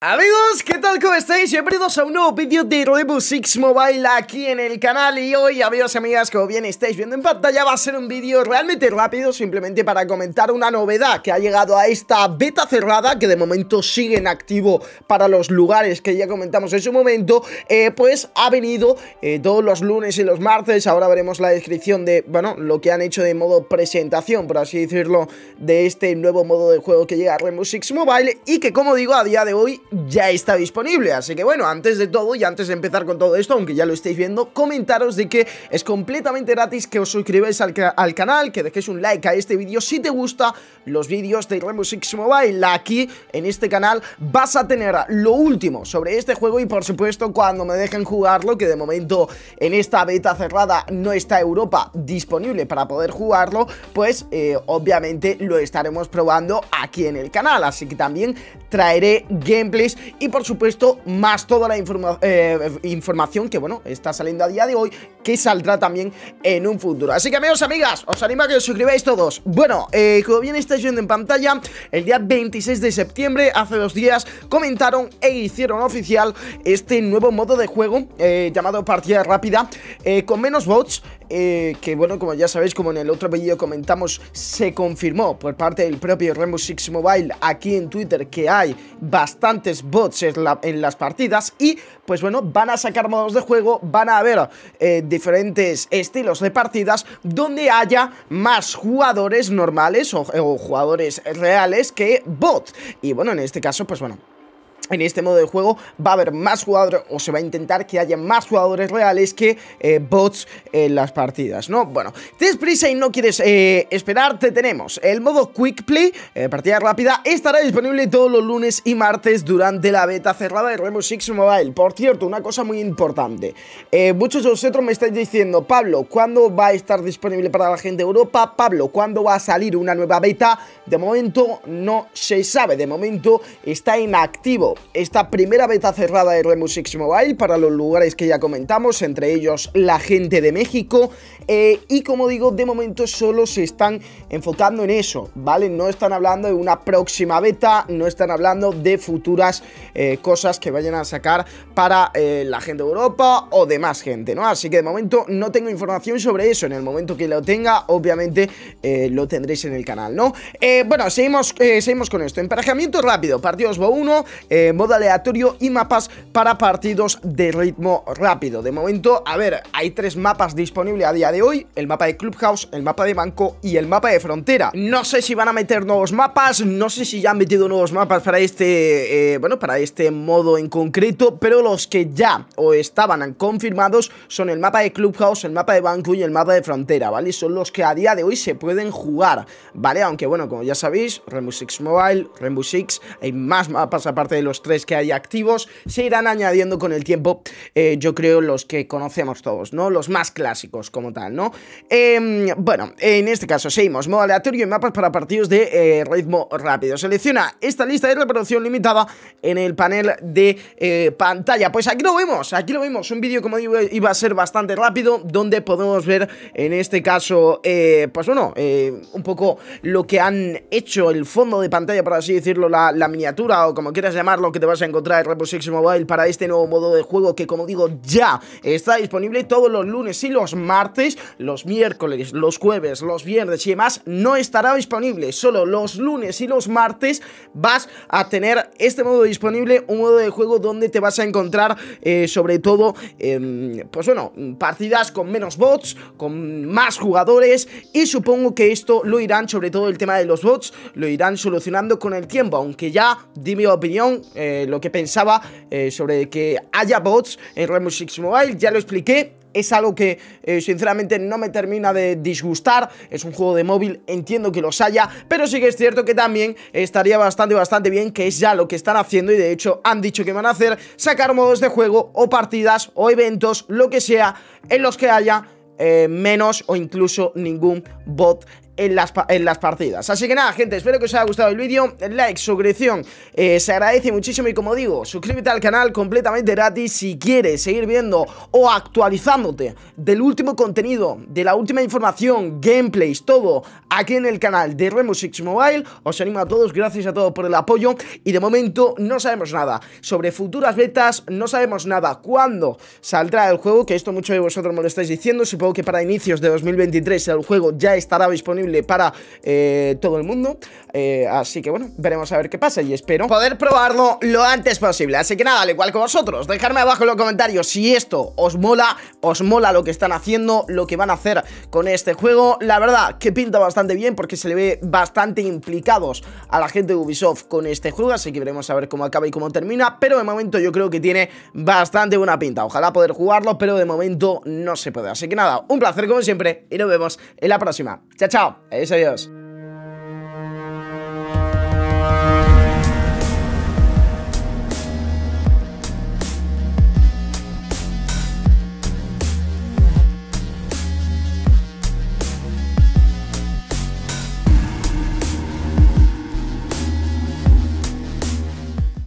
Amigos, ¿qué tal? ¿Cómo estáis? Bienvenidos a un nuevo vídeo de Rainbow Six Mobile aquí en el canal Y hoy, amigos y amigas, como bien estáis viendo en pantalla Va a ser un vídeo realmente rápido Simplemente para comentar una novedad que ha llegado a esta beta cerrada Que de momento sigue en activo para los lugares que ya comentamos en su momento eh, Pues ha venido eh, todos los lunes y los martes Ahora veremos la descripción de, bueno, lo que han hecho de modo presentación Por así decirlo, de este nuevo modo de juego que llega a Rainbow Six Mobile Y que, como digo, a día de hoy ya está disponible. Así que bueno, antes de todo y antes de empezar con todo esto, aunque ya lo estéis viendo, comentaros de que es completamente gratis que os suscribáis al, canal, que dejéis un like a este vídeo si te gusta los vídeos de Rainbow Six Mobile. Aquí, en este canal, vas a tener lo último sobre este juego y por supuesto cuando me dejen jugarlo, que de momento en esta beta cerrada no está Europa disponible para poder jugarlo, pues eh, obviamente lo estaremos probando aquí en el canal. Así que también traeré gameplay y por supuesto más toda la eh, información que bueno está saliendo a día de hoy que saldrá también en un futuro. Así que amigos, amigas, os animo a que os suscribáis todos. Bueno, eh, como bien estáis viendo en pantalla, el día 26 de septiembre, hace dos días, comentaron e hicieron oficial este nuevo modo de juego eh, llamado partida rápida con menos bots. que bueno, como ya sabéis, como en el otro vídeo comentamos, se confirmó por parte del propio Rainbow Six Mobile aquí en Twitter que hay bastante bots en, las partidas y pues bueno, van a sacar modos de juego, van a haber eh, diferentes estilos de partidas donde haya más jugadores normales o, o jugadores reales que bots. Y bueno, en este caso, pues bueno, en este modo de juego va a haber más jugadores o se va a intentar que haya más jugadores reales que eh, bots en las partidas, ¿no? Bueno, tienes prisa y no quieres eh, esperar, te tenemos el modo Quick Play, eh, partida rápida, estará disponible todos los lunes y martes durante la beta cerrada de Rainbow Six Mobile. Por cierto, una cosa muy importante, muchos de vosotros me estáis diciendo, Pablo, ¿cuándo va a estar disponible para la gente de Europa? Pablo, ¿cuándo va a salir una nueva beta? De momento no se sabe, de momento está inactivo esta primera beta cerrada de Remus X Mobile para los lugares que ya comentamos, entre ellos la gente de México. Eh, y como digo, de momento solo se están enfocando en eso, ¿vale? No están hablando de una próxima beta, no están hablando de futuras eh, cosas que vayan a sacar para eh, la gente de Europa o demás gente, ¿no? Así que de momento no tengo información sobre eso. En el momento que lo tenga, obviamente lo tendréis en el canal, ¿no? bueno, seguimos, seguimos con esto. Emparejamiento rápido, partidos 1, eh, modo aleatorio y mapas para partidos de ritmo rápido. De momento, a ver, hay tres mapas disponibles a día de hoy, el mapa de Clubhouse, el mapa de banco y el mapa de frontera. No sé si van a meter nuevos mapas, no sé si ya han metido nuevos mapas para este, eh, bueno, para este modo en concreto, pero los que ya o estaban confirmados son el mapa de Clubhouse, el mapa de banco y el mapa de frontera, ¿vale? Son los que a día de hoy se pueden jugar, ¿vale? Aunque bueno, como ya sabéis, Rainbow Six Mobile, Rainbow Six, hay más mapas aparte de los tres que hay activos, se irán añadiendo con el tiempo, eh, yo creo, los que conocemos todos, ¿no? Los más clásicos como tal, ¿no? Em, bueno, en este caso seguimos, modo aleatorio y mapas para partidos de eh, ritmo rápido. Selecciona esta lista de reproducción limitada en el panel de eh, pantalla. Pues aquí lo vemos, aquí lo vemos, un vídeo como digo iba a ser bastante rápido, donde podemos ver en este caso, pues bueno, un poco lo que han hecho el fondo de pantalla, por así decirlo, la miniatura o como quieras llamarlo, que te vas a encontrar en Rainbow Mobile para este nuevo modo de juego que como digo ya está disponible todos los lunes y los martes, los miércoles, los jueves, los viernes y demás no estará disponible, solo los lunes y los martes vas a tener este modo disponible, un modo de juego donde te vas a encontrar eh, sobre todo, em, pues bueno, partidas con menos bots, con más jugadores y supongo que esto lo irán sobre todo el tema de los bots, lo irán solucionando con el tiempo, aunque ya di mi opinión, eh, lo que pensaba eh, sobre que haya bots en Rainbow Six Mobile, ya lo expliqué, es algo que eh, sinceramente no me termina de disgustar, es un juego de móvil, entiendo que los haya, pero sí que es cierto que también estaría bastante, bastante bien, que es ya lo que están haciendo y de hecho han dicho que van a hacer, sacar modos de juego o partidas o eventos, lo que sea, en los que haya menos o incluso ningún bot en las, partidas. Así que nada, gente, espero que os haya gustado el vídeo. Like, suscripción, eh, se agradece muchísimo y como digo, suscríbete al canal completamente gratis si quieres seguir viendo o actualizándote del último contenido, de la última información, gameplays, todo aquí en el canal de Remo Mobile. Os animo a todos, gracias a todos por el apoyo y de momento no sabemos nada sobre futuras betas, no sabemos nada cuándo saldrá el juego, que esto muchos de vosotros me lo estáis diciendo, supongo que para inicios de 2023 el juego ya estará disponible para eh, todo el mundo. Eh, así que bueno, veremos a ver qué pasa y espero poder probarlo lo antes posible. Así que nada, al igual que vosotros, dejadme abajo en los comentarios si esto os mola, os mola lo que están haciendo, lo que van a hacer con este juego. La verdad que pinta bastante bien porque se le ve bastante implicados a la gente de Ubisoft con este juego, así que veremos a ver cómo acaba y cómo termina, pero de momento yo creo que tiene bastante buena pinta. Ojalá poder jugarlo, pero de momento no se puede. Así que nada, un placer como siempre y nos vemos en la próxima. Chao, chao. Adiós, adiós.